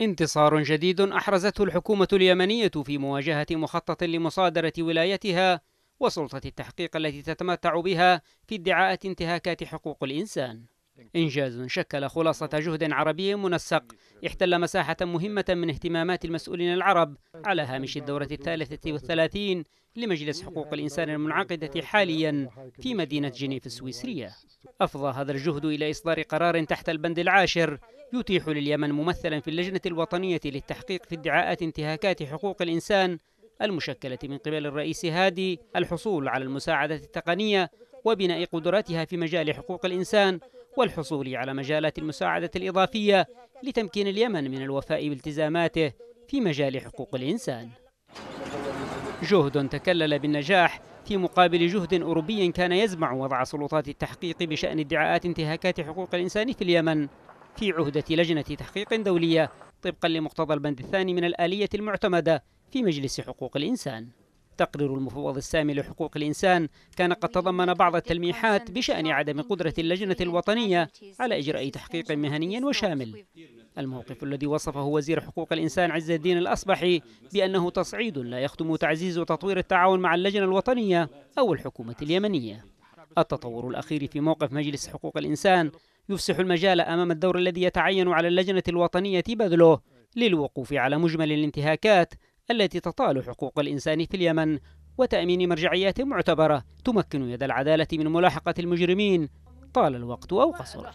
انتصار جديد أحرزته الحكومة اليمنية في مواجهة مخطط لمصادرة ولايتها وسلطة التحقيق التي تتمتع بها في ادعاءات انتهاكات حقوق الإنسان إنجاز شكل خلاصة جهد عربي منسق احتل مساحة مهمة من اهتمامات المسؤولين العرب على هامش الدورة الثالثة والثلاثين لمجلس حقوق الإنسان المنعقدة حاليا في مدينة جنيف السويسرية أفضى هذا الجهد إلى إصدار قرار تحت البند العاشر يتيح لليمن ممثلا في اللجنة الوطنية للتحقيق في ادعاءات انتهاكات حقوق الإنسان المشكلة من قبل الرئيس هادي الحصول على المساعدة التقنية وبناء قدراتها في مجال حقوق الإنسان والحصول على مجالات المساعدة الإضافية لتمكين اليمن من الوفاء بالتزاماته في مجال حقوق الإنسان جهد تكلل بالنجاح في مقابل جهد أوروبي كان يزمع وضع سلطات التحقيق بشأن ادعاءات انتهاكات حقوق الإنسان في اليمن في عهدة لجنة تحقيق دولية طبقا لمقتضى البند الثاني من الآلية المعتمدة في مجلس حقوق الإنسان تقرير المفوض السامي لحقوق الإنسان كان قد تضمن بعض التلميحات بشأن عدم قدرة اللجنة الوطنية على إجراء تحقيق مهني وشامل الموقف الذي وصفه وزير حقوق الإنسان عز الدين الأصبحي بأنه تصعيد لا يخدم تعزيز وتطوير التعاون مع اللجنة الوطنية أو الحكومة اليمنية التطور الأخير في موقف مجلس حقوق الإنسان يفسح المجال أمام الدور الذي يتعين على اللجنة الوطنية بذله للوقوف على مجمل الانتهاكات التي تطال حقوق الإنسان في اليمن وتأمين مرجعيات معتبرة تمكن يد العدالة من ملاحقة المجرمين طال الوقت أو قصر